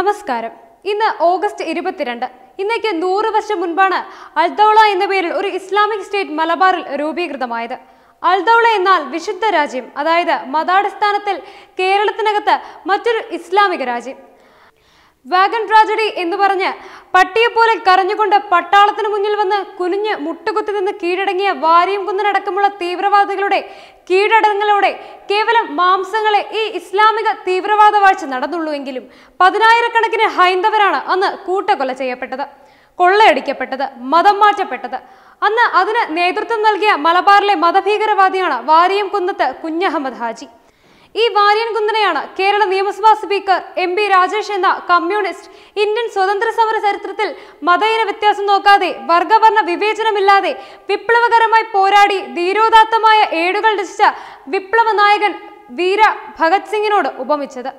നമസ്കാരം ഇന്ന് ഓഗസ്റ്റ് ഇരുപത്തിരണ്ട് ഇന്നേക്ക് നൂറ് വർഷം മുൻപാണ് അൽദൌള എന്ന പേരിൽ ഒരു ഇസ്ലാമിക് സ്റ്റേറ്റ് മലബാറിൽ രൂപീകൃതമായത് അൽദൌള എന്നാൽ വിശുദ്ധ രാജ്യം അതായത് മതാടിസ്ഥാനത്തിൽ കേരളത്തിനകത്ത് മറ്റൊരു ഇസ്ലാമിക രാജ്യം വാഗൺ ട്രാജഡി എന്ന് പറഞ്ഞ് പട്ടിയെപ്പോലെ കരഞ്ഞുകൊണ്ട് പട്ടാളത്തിന് മുന്നിൽ വന്ന് കുനിഞ്ഞ് മുട്ടുകുത്തി നിന്ന് കീഴടങ്ങിയ വാരിയും കുന്നനടക്കമുള്ള തീവ്രവാദികളുടെ കീഴടങ്ങളോടെ കേവലം മാംസങ്ങളെ ഈ ഇസ്ലാമിക തീവ്രവാദ വാഴ്ച നടന്നുള്ളൂവെങ്കിലും പതിനായിരക്കണക്കിന് ഹൈന്ദവരാണ് അന്ന് കൂട്ടക്കൊല ചെയ്യപ്പെട്ടത് കൊള്ളയടിക്കപ്പെട്ടത് മതം മാറ്റപ്പെട്ടത് അന്ന് അതിന് നേതൃത്വം നൽകിയ മലബാറിലെ മതഭീകരവാദിയാണ് വാരിയം കുന്നത്ത് കുഞ്ഞഹമ്മദ് ഹാജി ഈ വാര്യൻകുന്നനെയാണ് കേരള നിയമസഭാ സ്പീക്കർ എം പി രാജേഷ് എന്ന കമ്മ്യൂണിസ്റ്റ് ഇന്ത്യൻ സ്വതന്ത്ര സമര ചരിത്രത്തിൽ മതയിന വ്യത്യാസം നോക്കാതെ വർഗവർണ്ണ വിവേചനമില്ലാതെ വിപ്ലവകരമായി പോരാടി ധീരോദാത്തമായ ഏടുകൾ രചിച്ച വിപ്ലവ നായകൻ വീര ഭഗത് സിംഗിനോട് ഉപമിച്ചത്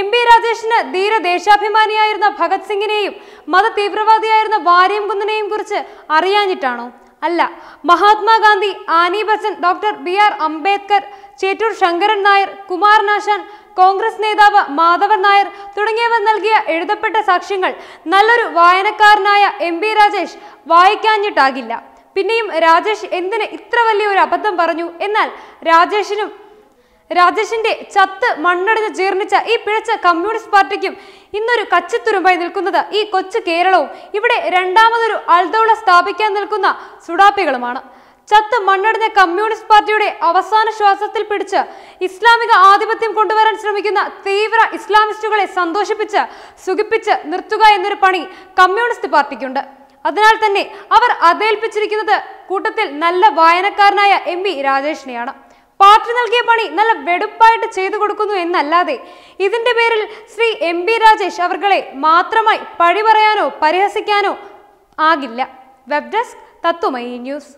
എം പി രാജേഷിന് ധീര ദേശാഭിമാനിയായിരുന്ന ഭഗത് സിംഗിനെയും മത തീവ്രവാദിയായിരുന്ന വാര്യംകുന്നനെയും കുറിച്ച് അറിയാഞ്ഞിട്ടാണോ അല്ല Mahatma Gandhi Annie Bachchan doctor B R Ambedkar Chettur Sankaran Nair Kumaranasan Congress നേതാവ് മാധവൻ നായർ തുടങ്ങിയവർ നൽകിയ എഴുതപ്പെട്ട സാക്ഷ്യങ്ങൾ നല്ലൊരു വായനക്കാരനായ എം ബി രാജേഷ് വായിക്കാഞ്ഞിട്ടാകില്ല പിന്നെയും രാജേഷ് എന്തിന് ഇത്ര വലിയ ഒരു അബദ്ധം പറഞ്ഞു എന്നാൽ രാജേഷിനും രാജേഷിന്റെ ചത്ത് മണ്ണടഞ്ഞ് ജീർണിച്ച ഈ പിഴച്ച കമ്മ്യൂണിസ്റ്റ് പാർട്ടിക്കും ഇന്നൊരു കച്ചിത്തുരുമ്പായി നിൽക്കുന്നത് ഈ കൊച്ചു കേരളവും ഇവിടെ രണ്ടാമതൊരു അൾദൗള സ്ഥാപിക്കാൻ നിൽക്കുന്ന സുഡാപ്പികളുമാണ് ചത്ത് മണ്ണടഞ്ഞ കമ്മ്യൂണിസ്റ്റ് പാർട്ടിയുടെ അവസാന ശ്വാസത്തിൽ പിടിച്ച് ഇസ്ലാമിക ആധിപത്യം കൊണ്ടുവരാൻ ശ്രമിക്കുന്ന തീവ്ര ഇസ്ലാമിസ്റ്റുകളെ സന്തോഷിപ്പിച്ച് സുഖിപ്പിച്ച് നിർത്തുക എന്നൊരു പണി കമ്മ്യൂണിസ്റ്റ് പാർട്ടിക്കുണ്ട് അതിനാൽ തന്നെ അവർ അതേൽപ്പിച്ചിരിക്കുന്നത് കൂട്ടത്തിൽ നല്ല വായനക്കാരനായ എം വി രാജേഷിനെയാണ് പാർട്ടി നൽകിയ പണി നല്ല വെടുപ്പായിട്ട് ചെയ്തു കൊടുക്കുന്നു എന്നല്ലാതെ ഇതിന്റെ പേരിൽ ശ്രീ എം ബി രാജേഷ് അവർകളെ മാത്രമായി പഴി പറയാനോ പരിഹസിക്കാനോ ആകില്ല വെബ് ഡെസ്ക് തത്വമയി ന്യൂസ്